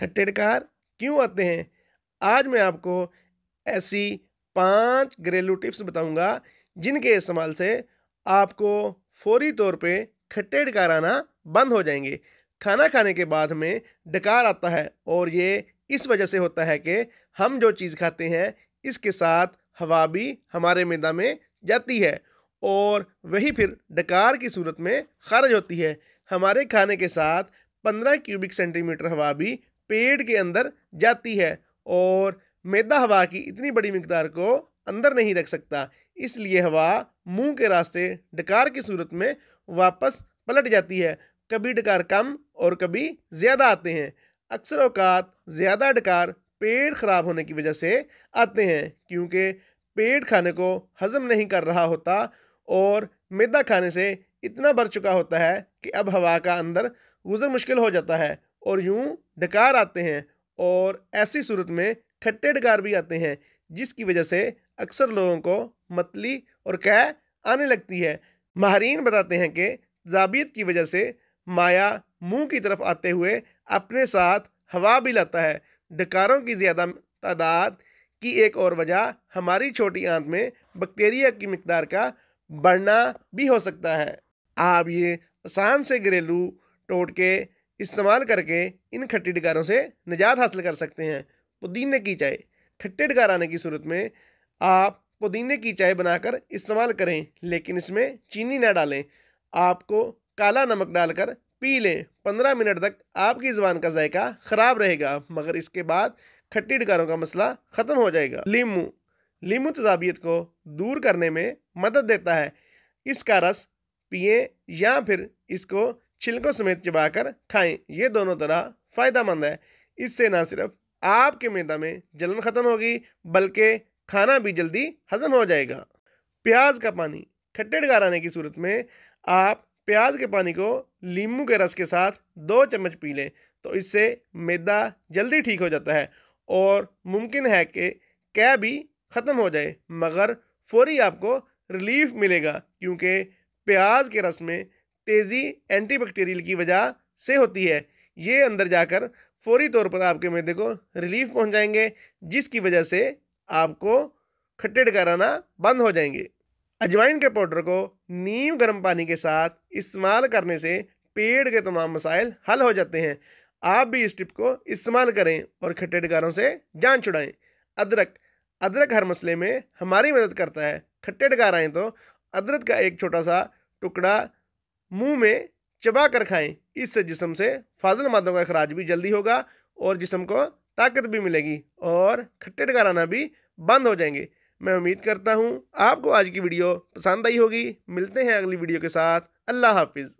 खट्टेड़कार क्यों आते हैं आज मैं आपको ऐसी पांच घरेलू टिप्स बताऊंगा जिनके इस्तेमाल से आपको फौरी तौर पे खट्टे डकार आना बंद हो जाएंगे खाना खाने के बाद में डकार आता है और ये इस वजह से होता है कि हम जो चीज़ खाते हैं इसके साथ हवा भी हमारे मैदा में जाती है और वही फिर डकार की सूरत में खारिज होती है हमारे खाने के साथ पंद्रह क्यूबिक सेंटीमीटर हवा भी पेट के अंदर जाती है और मैदा हवा की इतनी बड़ी मकदार को अंदर नहीं रख सकता इसलिए हवा मुंह के रास्ते डकार की सूरत में वापस पलट जाती है कभी डकार कम और कभी ज़्यादा आते हैं अक्सर अवकात ज़्यादा डकार पेट ख़राब होने की वजह से आते हैं क्योंकि पेट खाने को हज़म नहीं कर रहा होता और मैदा खाने से इतना भर चुका होता है कि अब हवा का अंदर गुजर मुश्किल हो जाता है और यूं डकार आते हैं और ऐसी सूरत में ठट्टे डकार भी आते हैं जिसकी वजह से अक्सर लोगों को मतली और कह आने लगती है माहरीन बताते हैं कि जाबियत की वजह से माया मुंह की तरफ आते हुए अपने साथ हवा भी लाता है डकारों की ज़्यादा तादाद की एक और वजह हमारी छोटी आंत में बैक्टीरिया की मकदार का बढ़ना भी हो सकता है आप ये आसान से घरेलू टोटके इस्तेमाल करके इन खट्टी डकारों से निजात हासिल कर सकते हैं पुदीने की चाय खट्टे डकार आने की सूरत में आप पुदीने की चाय बनाकर इस्तेमाल करें लेकिन इसमें चीनी ना डालें आपको काला नमक डालकर पी लें पंद्रह मिनट तक आपकी ज़बान का जायका ख़राब रहेगा मगर इसके बाद खट्टी डकारों का मसला ख़त्म हो जाएगा लीमू लीमू तजाबियत को दूर करने में मदद देता है इसका रस पिए या फिर इसको छिलकों समेत चबाकर खाएं ये दोनों तरह फ़ायदा मंद है इससे ना सिर्फ आपके मैदा में जलन ख़त्म होगी बल्कि खाना भी जल्दी हजम हो जाएगा प्याज का पानी खट्टे आने की सूरत में आप प्याज के पानी को लीमू के रस के साथ दो चम्मच पी लें तो इससे मैदा जल्दी ठीक हो जाता है और मुमकिन है कि कै भी ख़त्म हो जाए मगर फौरी आपको रिलीफ मिलेगा क्योंकि प्याज के रस में तेज़ी एंटीबैक्टीरियल की वजह से होती है ये अंदर जाकर फौरी तौर पर आपके मैदे को रिलीफ पहुंचाएंगे जिसकी वजह से आपको खट्टे डकाराना बंद हो जाएंगे अजवाइन के पाउडर को नीम गर्म पानी के साथ इस्तेमाल करने से पेड़ के तमाम मसाइल हल हो जाते हैं आप भी इस टिप को इस्तेमाल करें और खट्टे डकारों से जान छुड़ाएं अदरक अदरक हर मसले में हमारी मदद करता है खट्टे डकार आएँ तो अदरक का एक छोटा सा टुकड़ा मुंह में चबा कर खाएं इससे जिसम से फाजल मादों का अखराज भी जल्दी होगा और जिसम को ताकत भी मिलेगी और खट्टे टकाराना भी बंद हो जाएंगे मैं उम्मीद करता हूँ आपको आज की वीडियो पसंद आई होगी मिलते हैं अगली वीडियो के साथ अल्लाह हाफिज़